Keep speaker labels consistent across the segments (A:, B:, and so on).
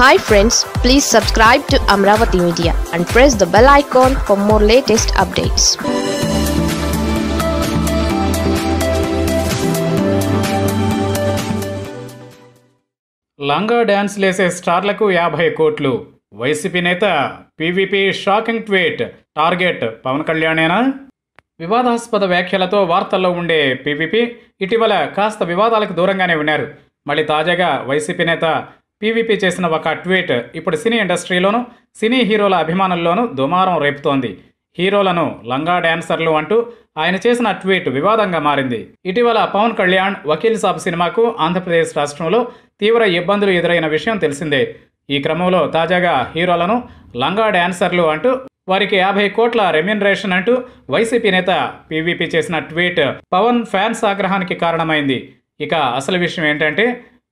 A: hi friends please subscribe to Amaravati Media and press the bell icon for more latest updates లంగా dance లేసే స్టార్లకు యాభై కోట్లు YCP నేత PVP shocking tweet target Pawan కళ్యాణేనా వివాదాస్పద వ్యాఖ్యలతో వార్తల్లో ఉండే పీవీపీ ఇటీవల కాస్త వివాదాలకు దూరంగానే ఉన్నారు మళ్ళీ తాజాగా వైసీపీ నేత పీవీపీ చేసిన ఒక ట్వీట్ ఇప్పుడు సినీ ఇండస్ట్రీలోనూ సినీ హీరోల అభిమానుల్లోనూ దుమారం రేపుతోంది హీరోలను లంగా డ్యాన్సర్లు అంటూ ఆయన చేసిన ట్వీట్ వివాదంగా మారింది ఇటీవల పవన్ కళ్యాణ్ వకీల్ సాబ్ సినిమాకు ఆంధ్రప్రదేశ్ రాష్ట్రంలో తీవ్ర ఇబ్బందులు ఎదురైన విషయం తెలిసిందే ఈ క్రమంలో తాజాగా హీరోలను లంగా డ్యాన్సర్లు అంటూ వారికి యాభై కోట్ల రెమ్యునరేషన్ అంటూ వైసీపీ నేత పీవీపీ చేసిన ట్వీట్ పవన్ ఫ్యాన్స్ ఆగ్రహానికి కారణమైంది ఇక అసలు విషయం ఏంటంటే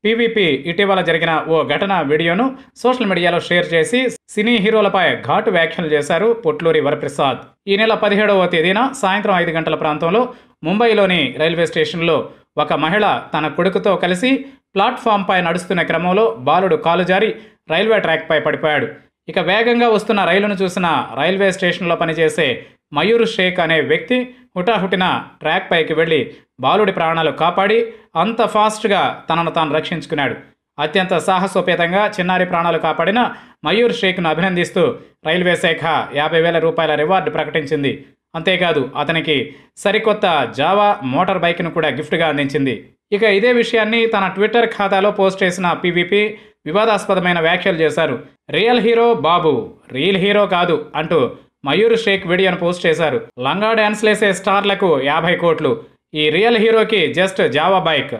A: పీవీపీ ఇటీవల జరిగిన ఓ ఘటన వీడియోను సోషల్ మీడియాలో షేర్ చేసి సినీ హీరోలపై ఘాటు వ్యాఖ్యలు చేశారు పొట్లూరి వరప్రసాద్ ఈ నెల పదిహేడవ తేదీన సాయంత్రం ఐదు గంటల ప్రాంతంలో ముంబైలోని రైల్వే స్టేషన్లో ఒక మహిళ తన కొడుకుతో కలిసి ప్లాట్ఫామ్పై నడుస్తున్న క్రమంలో బాలుడు కాలుజారి రైల్వే ట్రాక్పై పడిపోయాడు ఇక వేగంగా వస్తున్న రైలును చూసిన రైల్వే స్టేషన్లో పనిచేసే మయూర్ షేక్ అనే వ్యక్తి హుటాహుటిన ట్రాక్ పైకి వెళ్ళి బాలుడి ప్రాణాలు కాపాడి అంత ఫాస్ట్గా తనను తాను రక్షించుకున్నాడు అత్యంత సాహసోపేతంగా చిన్నారి ప్రాణాలు కాపాడిన మయూర్ షేక్ను అభినందిస్తూ రైల్వే శాఖ యాభై వేల రూపాయల రివార్డు ప్రకటించింది అంతేకాదు అతనికి సరికొత్త జావా మోటార్ బైక్ను కూడా గిఫ్ట్గా అందించింది ఇక ఇదే విషయాన్ని తన ట్విట్టర్ ఖాతాలో పోస్ట్ చేసిన పీవీపీ వివాదాస్పదమైన వ్యాఖ్యలు చేశారు real hero Babu real hero కాదు అంటూ మయూర్ షేక్ వీడియోను పోస్ట్ చేశారు లంగా లేసే స్టార్లకు యాభై కోట్లు ఈ రియల్ హీరోకి జస్ట్ జావా బైక్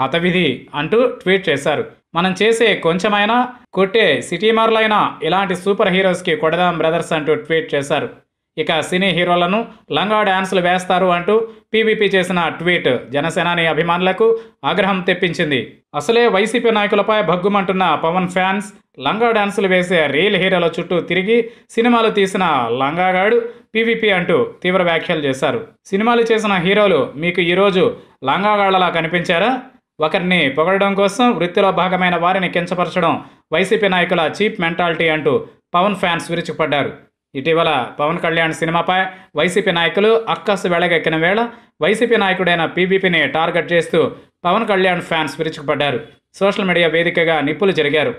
A: హతవిధి అంటూ ట్వీట్ చేశారు మనం చేసే కొంచెమైనా కొట్టే సిటీ మార్లైనా ఇలాంటి సూపర్ హీరోస్కి కొడదాం బ్రదర్స్ అంటూ ట్వీట్ చేశారు ఇక సినీ హీరోలను లంగా డ్యాన్సులు వేస్తారు అంటూ పీవీపీ చేసిన ట్వీట్ జనసేనాని అభిమానులకు ఆగ్రహం తెప్పించింది అసలే వైసీపీ నాయకులపై భగ్గుమంటున్న పవన్ ఫ్యాన్స్ లంగా డాన్సులు వేసే రియల్ హీరోల చుట్టూ తిరిగి సినిమాలు తీసిన లంగాగాడు పీవీపీ అంటూ తీవ్ర వ్యాఖ్యలు చేశారు సినిమాలు చేసిన హీరోలు మీకు ఈరోజు లంగాగాళ్లలా కనిపించారా ఒకరిని పొగడడం కోసం వృత్తిలో భాగమైన వారిని కించపరచడం వైసీపీ నాయకుల చీప్ మెంటాలిటీ అంటూ పవన్ ఫ్యాన్స్ విరుచుకుపడ్డారు ఇటీవల పవన్ కళ్యాణ్ సినిమాపై వైసీపీ నాయకులు అక్కసు వెళ్ళగెక్కిన వేళ వైసీపీ నాయకుడైన పీవీపీని టార్గెట్ చేస్తూ పవన్ కళ్యాణ్ ఫ్యాన్స్ విరుచుకుపడ్డారు సోషల్ మీడియా వేదికగా నిప్పులు జరిగారు